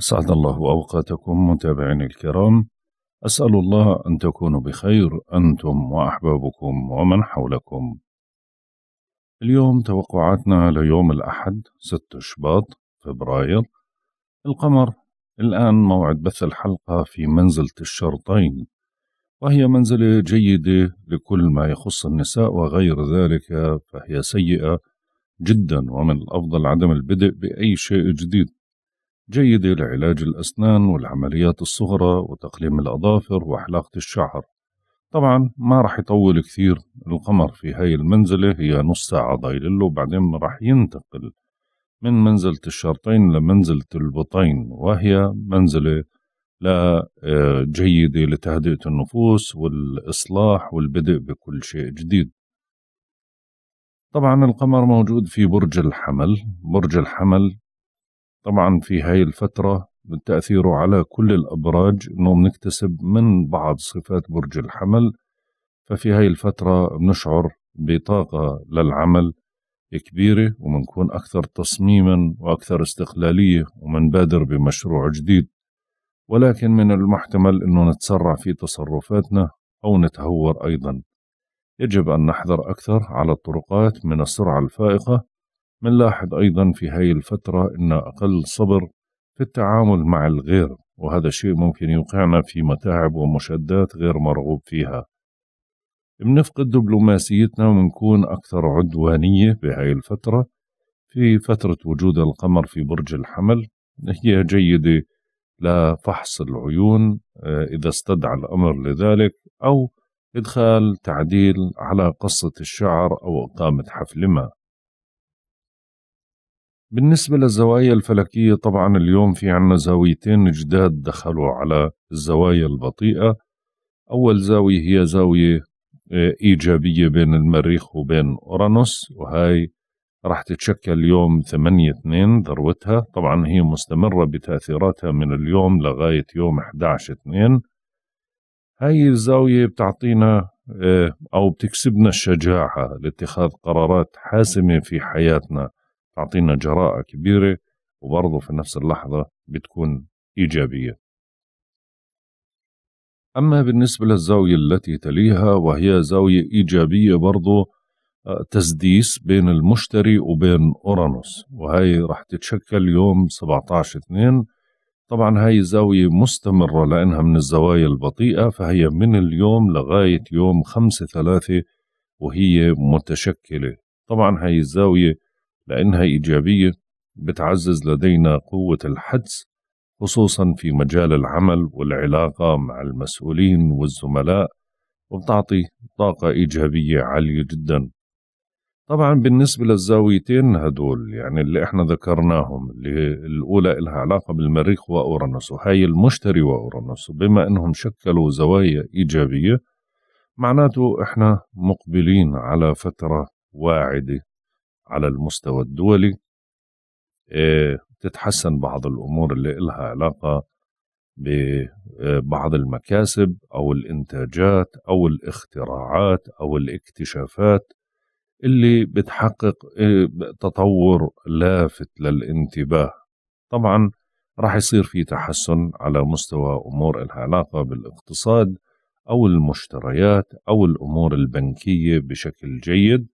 أسعد الله أوقاتكم متابعينا الكرام أسأل الله أن تكونوا بخير أنتم وأحبابكم ومن حولكم اليوم توقعاتنا ليوم الأحد 6 شباط فبراير القمر الآن موعد بث الحلقة في منزلة الشرطين وهي منزلة جيدة لكل ما يخص النساء وغير ذلك فهي سيئة جدا ومن الأفضل عدم البدء بأي شيء جديد جيدة لعلاج الأسنان والعمليات الصغرى وتقليم الأظافر وحلاقة الشعر طبعا ما راح يطول كثير القمر في هاي المنزلة هي نص ساعة له وبعدين راح ينتقل من منزلة الشرطين لمنزلة البطين وهي منزلة لا آه، جيدة لتهدئة النفوس والإصلاح والبدء بكل شيء جديد طبعا القمر موجود في برج الحمل برج الحمل طبعا في هاي الفترة من تأثيره على كل الأبراج أنه بنكتسب من بعض صفات برج الحمل ففي هاي الفترة بنشعر بطاقة للعمل كبيرة ومنكون أكثر تصميما وأكثر استقلالية ومنبادر بمشروع جديد ولكن من المحتمل أنه نتسرع في تصرفاتنا أو نتهور أيضا يجب أن نحذر أكثر على الطرقات من السرعة الفائقة منلاحظ أيضا في هاي الفترة أن أقل صبر في التعامل مع الغير وهذا شيء ممكن يوقعنا في متاعب ومشدات غير مرغوب فيها بنفقد دبلوماسيتنا ونكون أكثر عدوانية بهاي الفترة في فترة وجود القمر في برج الحمل هي جيدة لفحص العيون آه، إذا استدعى الأمر لذلك أو إدخال تعديل على قصة الشعر أو إقامة حفل ما بالنسبة للزوايا الفلكية طبعا اليوم في عنا زاويتين جداد دخلوا على الزوايا البطيئة أول زاوية هي زاوية آه، إيجابية بين المريخ وبين أورانوس وهي راح تتشكل يوم ثمانية اثنين ذروتها طبعا هي مستمرة بتأثيراتها من اليوم لغاية يوم 11 اثنين هاي الزاوية بتعطينا آه، أو بتكسبنا الشجاعة لاتخاذ قرارات حاسمة في حياتنا أعطينا جراءة كبيرة وبرضه في نفس اللحظة بتكون إيجابية أما بالنسبة للزاوية التي تليها وهي زاوية إيجابية برضه آه، تسديس بين المشتري وبين أورانوس وهي راح تتشكل يوم 17 2 طبعا هاي زاوية مستمرة لأنها من الزوايا البطيئة فهي من اليوم لغاية يوم 5 3 وهي متشكلة طبعا هاي الزاوية لأنها إيجابية بتعزز لدينا قوة الحدس خصوصا في مجال العمل والعلاقة مع المسؤولين والزملاء وبتعطي طاقة إيجابية عالية جدا طبعا بالنسبة للزاويتين هدول يعني اللي احنا ذكرناهم اللي الأولى إلها علاقة بالمريخ وأورانوس وهي المشتري وأورانوس بما أنهم شكلوا زوايا إيجابية معناته احنا مقبلين على فترة واعدة على المستوى الدولي آه، تتحسن بعض الأمور اللي إلها علاقة ببعض آه، المكاسب أو الإنتاجات أو الاختراعات أو الاكتشافات اللي بتحقق آه، تطور لافت للانتباه طبعا راح يصير في تحسن على مستوى أمور إلها علاقة بالاقتصاد أو المشتريات أو الأمور البنكية بشكل جيد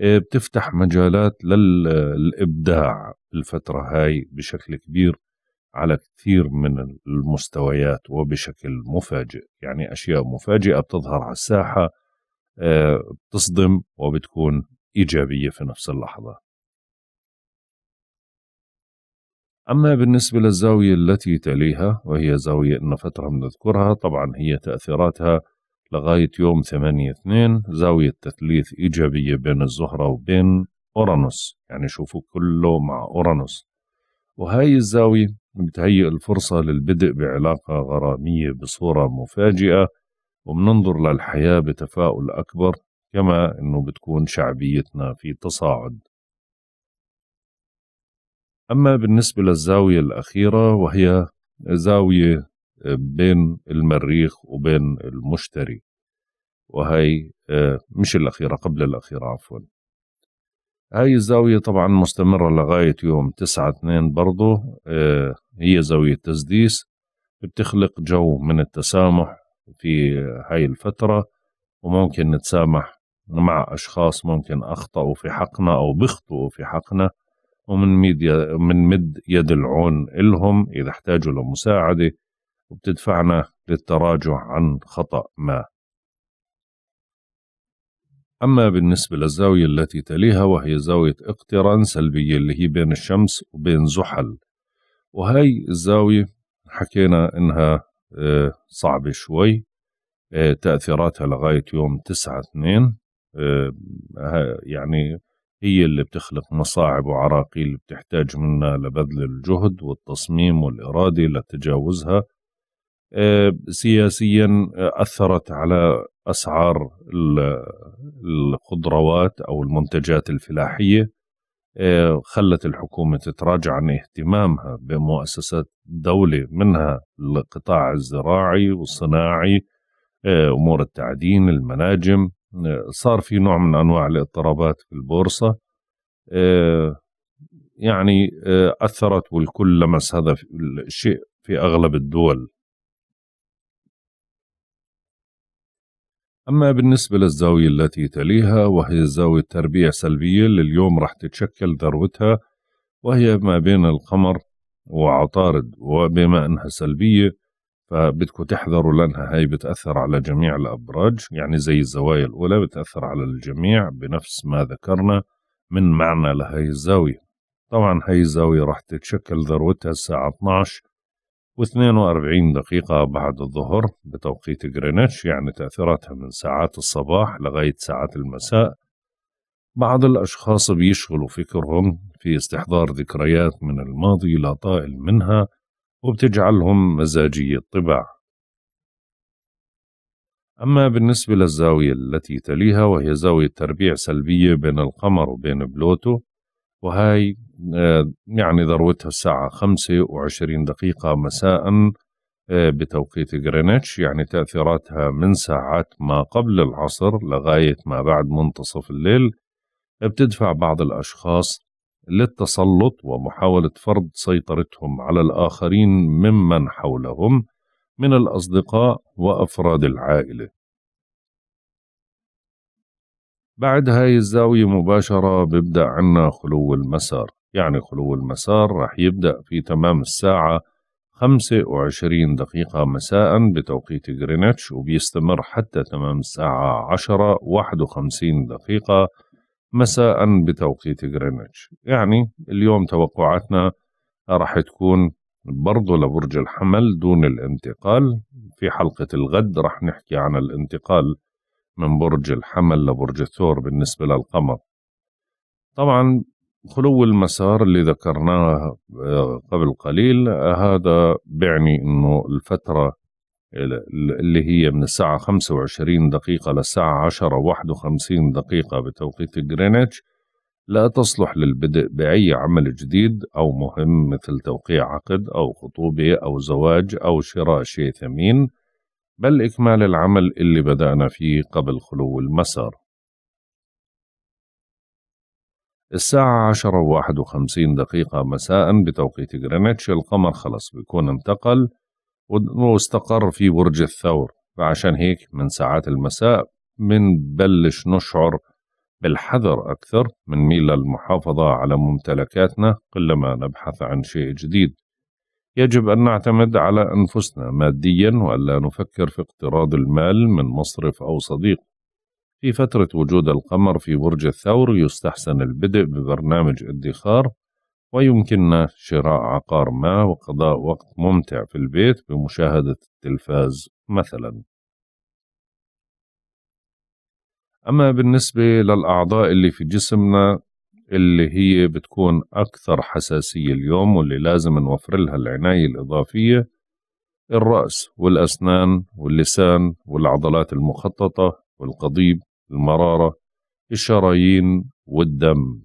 بتفتح مجالات للإبداع الفترة هاي بشكل كبير على كثير من المستويات وبشكل مفاجئ يعني أشياء مفاجئة بتظهر على الساحة آه، بتصدم وبتكون إيجابية في نفس اللحظة أما بالنسبة للزاوية التي تليها وهي زاوية إن فترة بنذكرها طبعا هي تأثيراتها لغاية يوم ثمانية اثنين زاوية تثليث إيجابية بين الزهرة وبين أورانوس يعني شوفوا كله مع أورانوس وهاي الزاوية بتهيئ الفرصة للبدء بعلاقة غرامية بصورة مفاجئة وبننظر للحياة بتفاؤل أكبر كما أنه بتكون شعبيتنا في تصاعد أما بالنسبة للزاوية الأخيرة وهي زاوية بين المريخ وبين المشتري وهي آه، مش الأخيرة قبل الأخيرة عفوا هاي الزاوية طبعا مستمرة لغاية يوم تسعة اثنين برضو آه، هي زاوية تسديس بتخلق جو من التسامح في هاي الفترة وممكن نتسامح مع أشخاص ممكن أخطأوا في حقنا أو بيخطئوا في حقنا ومن ميديا من مد يد العون إلهم إذا احتاجوا لمساعدة وبتدفعنا للتراجع عن خطأ ما أما بالنسبة للزاوية التي تليها وهي زاوية اقتران سلبية اللي هي بين الشمس وبين زحل وهي الزاوية حكينا إنها آه، صعبة شوي آه، تأثيراتها لغاية يوم تسعة اثنين آه، يعني هي اللي بتخلق مصاعب وعراقيل بتحتاج منا لبذل الجهد والتصميم والإرادة لتجاوزها آه، سياسيا آه، اثرت على اسعار الخضروات او المنتجات الفلاحيه آه، خلت الحكومه تتراجع عن اهتمامها بمؤسسات الدوله منها القطاع الزراعي والصناعي امور التعدين المناجم صار في نوع من انواع الاضطرابات في البورصه يعني اثرت والكل لمس هذا الشيء في اغلب الدول أما بالنسبة للزاوية التي تليها وهي زاوية تربيع سلبية لليوم راح تتشكل ذروتها وهي ما بين القمر وعطارد وبما أنها سلبية فبدكم تحذروا لأنها هاي بتأثر على جميع الأبراج يعني زي الزوايا الأولى بتأثر على الجميع بنفس ما ذكرنا من معنى لهي الزاوية طبعا هاي الزاوية راح تتشكل ذروتها الساعة 12 و42 دقيقة بعد الظهر بتوقيت غرينتش يعني تأثيراتها من ساعات الصباح لغاية ساعات المساء بعض الأشخاص بيشغلوا فكرهم في استحضار ذكريات من الماضي لا طائل منها وبتجعلهم مزاجي الطبع أما بالنسبة للزاوية التي تليها وهي زاوية تربيع سلبية بين القمر وبين بلوتو وهاي آه، يعني ذروتها الساعة 25 دقيقة مساء آه، بتوقيت غرينتش يعني تأثيراتها من ساعات ما قبل العصر لغاية ما بعد منتصف الليل بتدفع بعض الأشخاص للتسلط ومحاولة فرض سيطرتهم على الآخرين ممن حولهم من الأصدقاء وأفراد العائلة بعد هاي الزاوية مباشرة بيبدأ عنا خلو المسار يعني خلو المسار رح يبدأ في تمام الساعة 25 دقيقة مساء بتوقيت غرينتش وبيستمر حتى تمام الساعة 10 51 دقيقة مساء بتوقيت غرينتش يعني اليوم توقعاتنا رح تكون برضو لبرج الحمل دون الانتقال في حلقة الغد رح نحكي عن الانتقال من برج الحمل لبرج الثور بالنسبة للقمر طبعا خلو المسار اللي ذكرناه آه، قبل قليل هذا بيعني أنه الفترة اللي هي من الساعة 25 دقيقة للساعة 10 51 دقيقة بتوقيت جرينتش لا تصلح للبدء بأي عمل جديد أو مهم مثل توقيع عقد أو خطوبة أو زواج أو شراء شيء ثمين بل إكمال العمل اللي بدأنا فيه قبل خلو المسار الساعة عشرة وواحد وخمسين دقيقة مساء بتوقيت جرينتش القمر خلص بيكون انتقل واستقر في برج الثور فعشان هيك من ساعات المساء بنبلش نشعر بالحذر أكثر من ميل المحافظة على ممتلكاتنا كلما نبحث عن شيء جديد يجب أن نعتمد على أنفسنا ماديا وألا نفكر في اقتراض المال من مصرف أو صديق في فترة وجود القمر في برج الثور يستحسن البدء ببرنامج ادخار ويمكننا شراء عقار ما وقضاء وقت ممتع في البيت بمشاهدة التلفاز مثلا أما بالنسبة للأعضاء اللي في جسمنا اللي هي بتكون أكثر حساسية اليوم واللي لازم نوفر لها العناية الإضافية الرأس والأسنان واللسان والعضلات المخططة والقضيب المرارة الشرايين والدم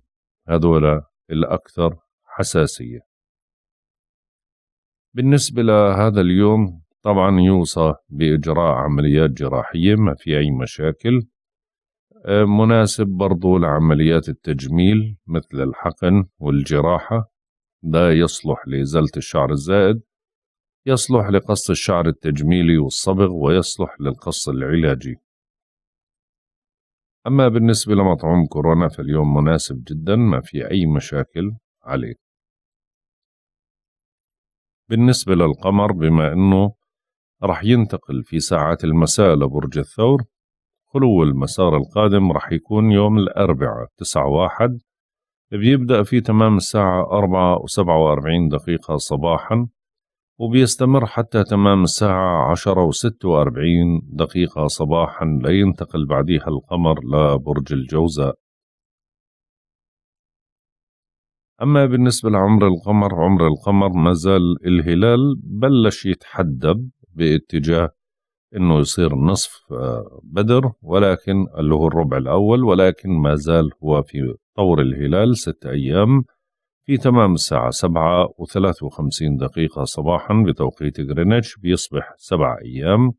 هذولا الأكثر حساسية بالنسبة لهذا اليوم طبعا يوصى بإجراء عمليات جراحية ما في أي مشاكل آه، مناسب برضو لعمليات التجميل مثل الحقن والجراحة ده يصلح لإزالة الشعر الزائد يصلح لقص الشعر التجميلي والصبغ ويصلح للقص العلاجي أما بالنسبة لمطعوم كورونا فاليوم مناسب جدا ما في أي مشاكل عليه بالنسبة للقمر بما أنه رح ينتقل في ساعات المساء لبرج الثور خلو المسار القادم رح يكون يوم الأربعاء تسعة واحد بيبدأ في تمام الساعة أربعة وسبعة وأربعين دقيقة صباحا وبيستمر حتى تمام الساعة عشرة وستة وأربعين دقيقة صباحا لينتقل بعديها القمر لبرج الجوزاء أما بالنسبة لعمر القمر عمر القمر ما زال الهلال بلش يتحدب باتجاه انه يصير نصف آه، بدر ولكن اللي هو الربع الاول ولكن ما زال هو في طور الهلال ست ايام في تمام الساعة سبعة وثلاث وخمسين دقيقة صباحا بتوقيت غرينتش بيصبح سبع أيام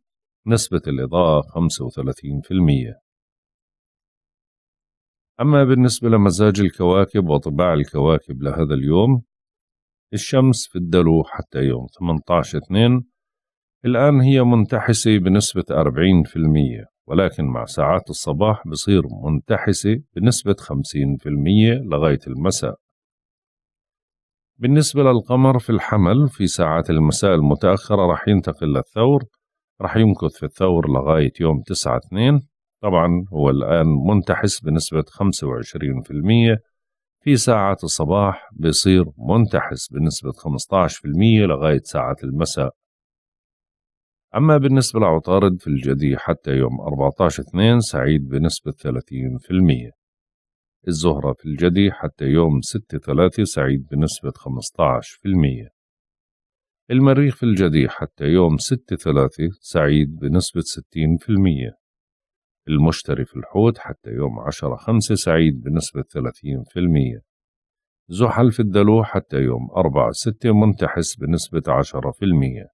نسبة الإضاءة خمسة وثلاثين في المية أما بالنسبة لمزاج الكواكب وطباع الكواكب لهذا اليوم الشمس في الدلو حتى يوم 18 اثنين الآن هي منتحسة بنسبة 40% ولكن مع ساعات الصباح بصير منتحسة بنسبة 50% لغاية المساء بالنسبة للقمر في الحمل في ساعات المساء المتأخرة رح ينتقل للثور رح يمكث في الثور لغاية يوم 9 2 طبعا هو الآن منتحس بنسبة 25% في ساعات الصباح بيصير منتحس بنسبة 15% لغاية ساعات المساء أما بالنسبة لعطارد في الجدي حتى يوم 14/2 سعيد بنسبة 30% الزهرة في الجدي حتى يوم 6/3 سعيد بنسبة 15% المريخ في الجدي حتى يوم 6/3 سعيد بنسبة 60% المشتري في الحوت حتى يوم 10/5 سعيد بنسبة 30% زحل في الدلو حتى يوم 4/6 منتحس بنسبة 10%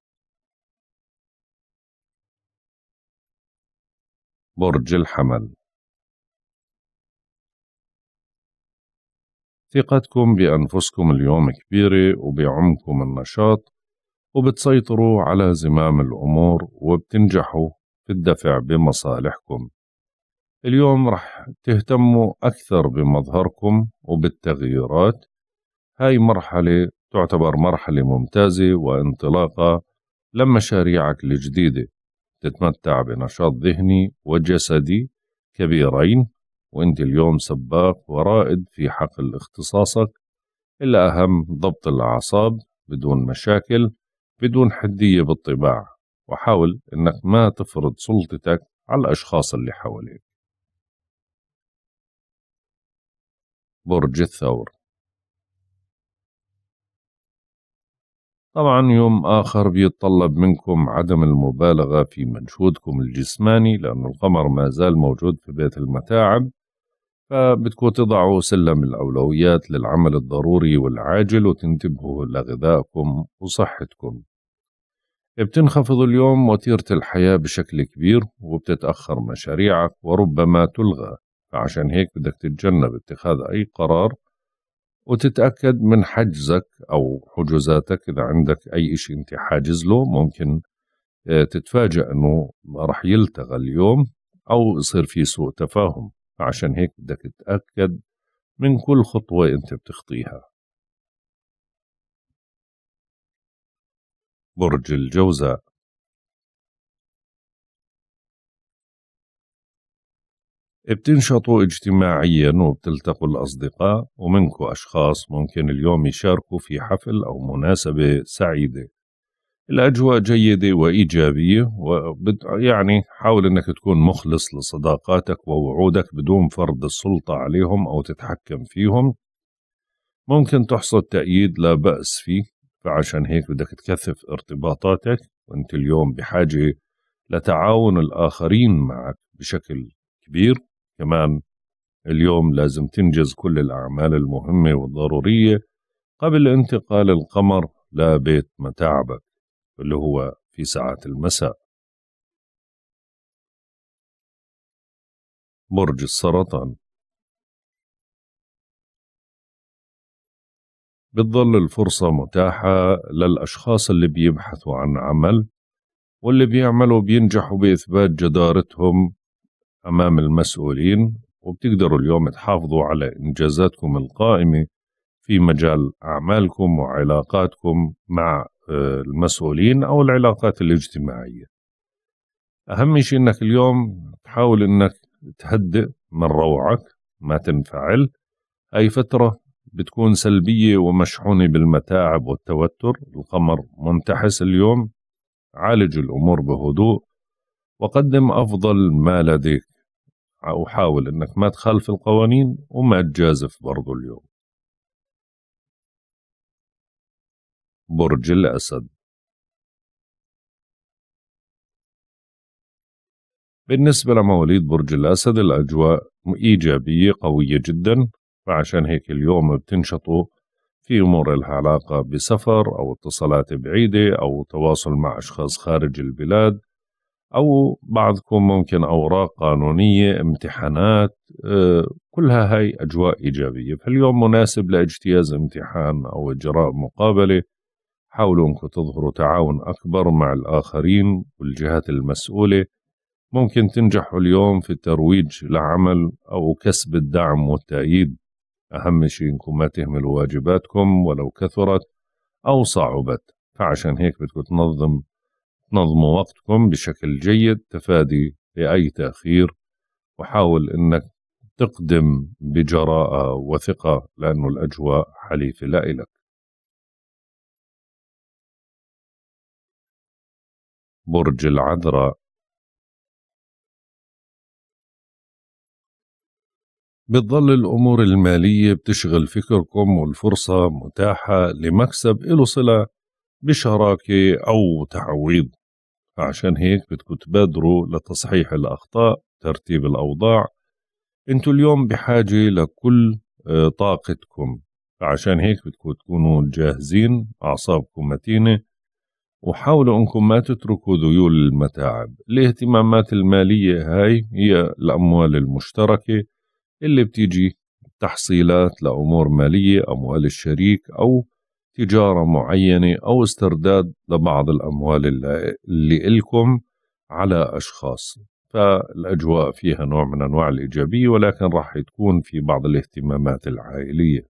برج الحمل ثقتكم بأنفسكم اليوم كبيرة وبعمكم النشاط وبتسيطروا على زمام الأمور وبتنجحوا في الدفع بمصالحكم اليوم رح تهتموا أكثر بمظهركم وبالتغييرات هاي مرحلة تعتبر مرحلة ممتازة وانطلاقة لمشاريعك الجديدة تتمتع بنشاط ذهني وجسدي كبيرين وانت اليوم سباق ورائد في حقل اختصاصك اهم ضبط الأعصاب بدون مشاكل بدون حدية بالطباع وحاول أنك ما تفرض سلطتك على الأشخاص اللي حواليك برج الثور طبعا يوم آخر بيتطلب منكم عدم المبالغة في مجهودكم الجسماني لأن القمر ما زال موجود في بيت المتاعب فبتكون تضعوا سلم الأولويات للعمل الضروري والعاجل وتنتبهوا لغذائكم وصحتكم بتنخفض اليوم وتيرة الحياة بشكل كبير وبتتأخر مشاريعك وربما تلغى فعشان هيك بدك تتجنب اتخاذ أي قرار وتتأكد من حجزك أو حجوزاتك إذا عندك أي شيء أنت حاجز له ممكن آه، تتفاجأ أنه رح يلتغى اليوم أو يصير في سوء تفاهم عشان هيك بدك تتأكد من كل خطوة أنت بتخطيها برج الجوزاء بتنشطوا اجتماعيا وبتلتقوا الأصدقاء ومنكم أشخاص ممكن اليوم يشاركوا في حفل أو مناسبة سعيدة الأجواء جيدة وإيجابية وبت... يعني حاول أنك تكون مخلص لصداقاتك ووعودك بدون فرض السلطة عليهم أو تتحكم فيهم ممكن تحصد تأييد لا بأس فيه فعشان هيك بدك تكثف ارتباطاتك وانت اليوم بحاجة لتعاون الآخرين معك بشكل كبير كمان اليوم لازم تنجز كل الأعمال المهمة والضرورية قبل انتقال القمر لبيت متاعبك اللي هو في ساعات المساء برج السرطان بتظل الفرصة متاحة للأشخاص اللي بيبحثوا عن عمل واللي بيعملوا بينجحوا بإثبات جدارتهم أمام المسؤولين وبتقدروا اليوم تحافظوا على إنجازاتكم القائمة في مجال أعمالكم وعلاقاتكم مع آه، المسؤولين أو العلاقات الاجتماعية أهم شيء أنك اليوم تحاول أنك تهدئ من روعك ما تنفعل أي فترة بتكون سلبية ومشحونة بالمتاعب والتوتر القمر منتحس اليوم عالج الأمور بهدوء وقدم أفضل ما لديك وحاول انك ما تخالف القوانين وما تجازف برضو اليوم برج الأسد بالنسبة لمواليد برج الأسد الأجواء إيجابية قوية جدا فعشان هيك اليوم بتنشطوا في أمور لها علاقة بسفر أو اتصالات بعيدة أو تواصل مع أشخاص خارج البلاد أو بعضكم ممكن أوراق قانونية امتحانات آه، كلها هاي أجواء إيجابية فاليوم مناسب لاجتياز امتحان أو إجراء مقابلة حاولوا أنكم تظهروا تعاون أكبر مع الآخرين والجهات المسؤولة ممكن تنجحوا اليوم في الترويج لعمل أو كسب الدعم والتأييد أهم شيء إنكم ما تهملوا واجباتكم ولو كثرت أو صعبت فعشان هيك بدكم تنظم تنظموا وقتكم بشكل جيد تفادي لأي تأخير وحاول أنك تقدم بجراءة وثقة لأنه الأجواء حليفة لا إلك برج العذراء بتظل الأمور المالية بتشغل فكركم والفرصة متاحة لمكسب إله صلة بشراكة أو تعويض عشان هيك بدكم تبادروا لتصحيح الأخطاء ترتيب الأوضاع انتوا اليوم بحاجة لكل آه، طاقتكم فعشان هيك بدكم تكونوا جاهزين أعصابكم متينة وحاولوا أنكم ما تتركوا ذيول المتاعب الاهتمامات المالية هاي هي الأموال المشتركة اللي بتيجي تحصيلات لأمور مالية أموال الشريك أو تجارة معينة أو استرداد لبعض الأموال اللي إلكم على أشخاص فالأجواء فيها نوع من أنواع الإيجابية ولكن راح تكون في بعض الاهتمامات العائلية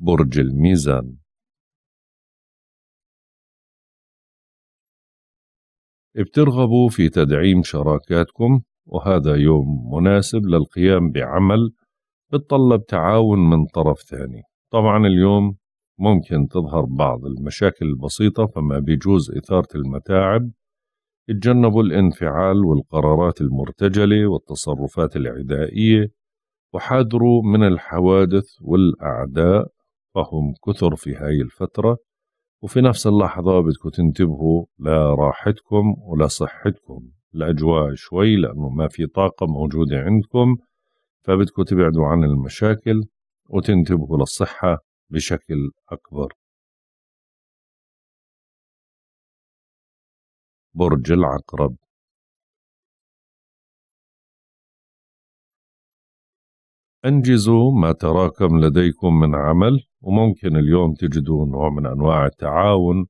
برج الميزان بترغبوا في تدعيم شراكاتكم وهذا يوم مناسب للقيام بعمل بتطلب تعاون من طرف ثاني طبعا اليوم ممكن تظهر بعض المشاكل البسيطة فما بيجوز إثارة المتاعب اتجنبوا الانفعال والقرارات المرتجلة والتصرفات العدائية وحاذروا من الحوادث والأعداء فهم كثر في هاي الفترة وفي نفس اللحظة بدكم تنتبهوا لراحتكم ولصحتكم الأجواء شوي لأنه ما في طاقة موجودة عندكم فبدكم تبعدوا عن المشاكل وتنتبهوا للصحة بشكل أكبر برج العقرب أنجزوا ما تراكم لديكم من عمل وممكن اليوم تجدوا نوع من أنواع التعاون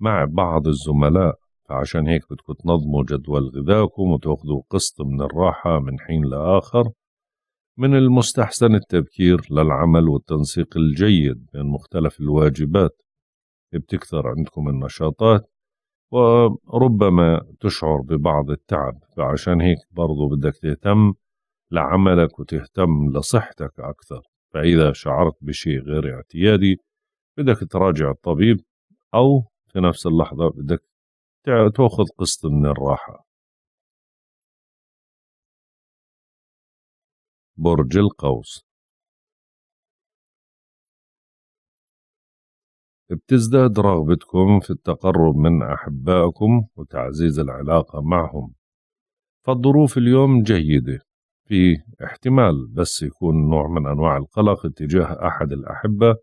مع بعض الزملاء فعشان هيك بدكم تنظموا جدول غذاكم وتاخذوا قسط من الراحة من حين لآخر من المستحسن التبكير للعمل والتنسيق الجيد بين مختلف الواجبات بتكثر عندكم النشاطات وربما تشعر ببعض التعب فعشان هيك برضو بدك تهتم لعملك وتهتم لصحتك أكثر فإذا شعرت بشيء غير اعتيادي بدك تراجع الطبيب أو في نفس اللحظة بدك تاخذ قسط من الراحة برج القوس بتزداد رغبتكم في التقرب من أحبائكم وتعزيز العلاقة معهم فالظروف اليوم جيدة في احتمال بس يكون نوع من أنواع القلق اتجاه أحد الأحبة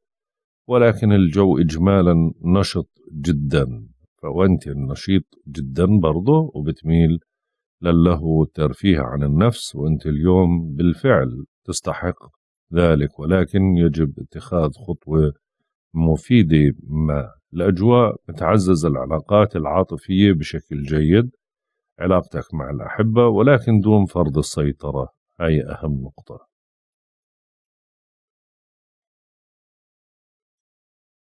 ولكن الجو إجمالا نشط جدا فوانت نشيط جدا برضه وبتميل للهو الترفيه عن النفس وأنت اليوم بالفعل تستحق ذلك ولكن يجب اتخاذ خطوة مفيدة ما الأجواء بتعزز العلاقات العاطفية بشكل جيد علاقتك مع الأحبة ولكن دون فرض السيطرة هاي أهم نقطة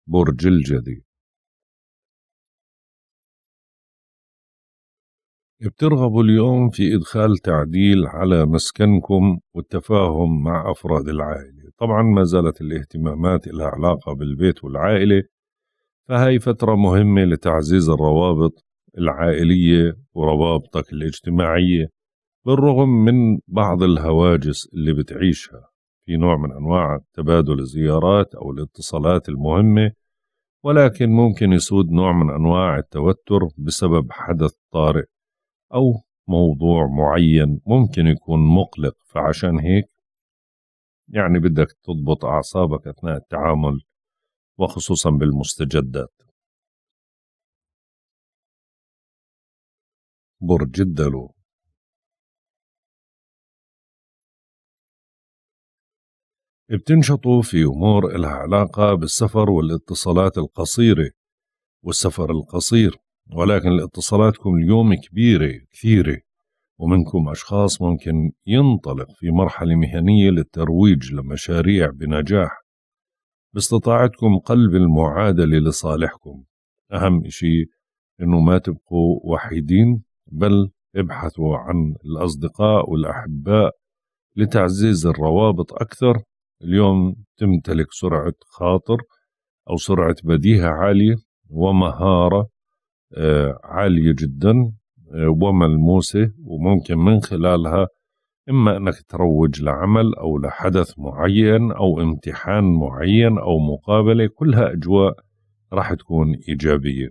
برج الجدي بترغبوا اليوم في إدخال تعديل على مسكنكم والتفاهم مع أفراد العائلة طبعا ما زالت الاهتمامات لها علاقة بالبيت والعائلة فهي فترة مهمة لتعزيز الروابط العائلية وروابطك الاجتماعية بالرغم من بعض الهواجس اللي بتعيشها في نوع من أنواع تبادل الزيارات أو الاتصالات المهمة ولكن ممكن يسود نوع من أنواع التوتر بسبب حدث طارئ أو موضوع معين ممكن يكون مقلق فعشان هيك يعني بدك تضبط أعصابك أثناء التعامل وخصوصا بالمستجدات برج الدلو بتنشطوا في أمور لها علاقة بالسفر والاتصالات القصيرة والسفر القصير ولكن اتصالاتكم اليوم كبيرة كثيرة ومنكم أشخاص ممكن ينطلق في مرحلة مهنية للترويج لمشاريع بنجاح باستطاعتكم قلب المعادلة لصالحكم أهم شيء أنه ما تبقوا وحيدين بل ابحثوا عن الأصدقاء والأحباء لتعزيز الروابط أكثر اليوم تمتلك سرعة خاطر أو سرعة بديهة عالية ومهارة آه، عالية جدا آه، وملموسة وممكن من خلالها إما أنك تروج لعمل أو لحدث معين أو امتحان معين أو مقابلة كلها أجواء راح تكون إيجابية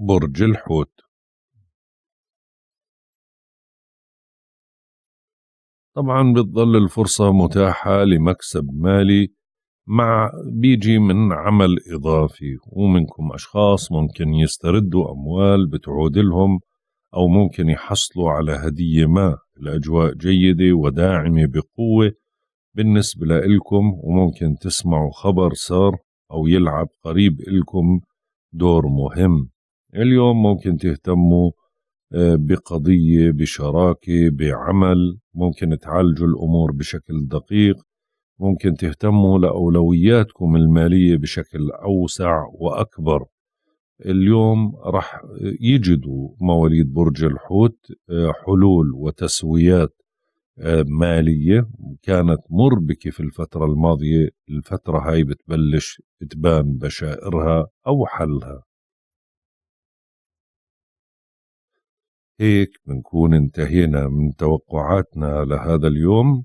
برج الحوت طبعا بتظل الفرصة متاحة لمكسب مالي مع بيجي من عمل إضافي ومنكم أشخاص ممكن يستردوا أموال بتعود لهم أو ممكن يحصلوا على هدية ما الأجواء جيدة وداعمة بقوة بالنسبة لإلكم وممكن تسمعوا خبر صار أو يلعب قريب إلكم دور مهم اليوم ممكن تهتموا آه، بقضية بشراكة بعمل ممكن تعالجوا الأمور بشكل دقيق ممكن تهتموا لأولوياتكم المالية بشكل أوسع وأكبر اليوم رح يجدوا مواليد برج الحوت آه، حلول وتسويات آه، مالية كانت مربكة في الفترة الماضية الفترة هاي بتبلش تبان بشائرها أو حلها هيك بنكون انتهينا من توقعاتنا لهذا اليوم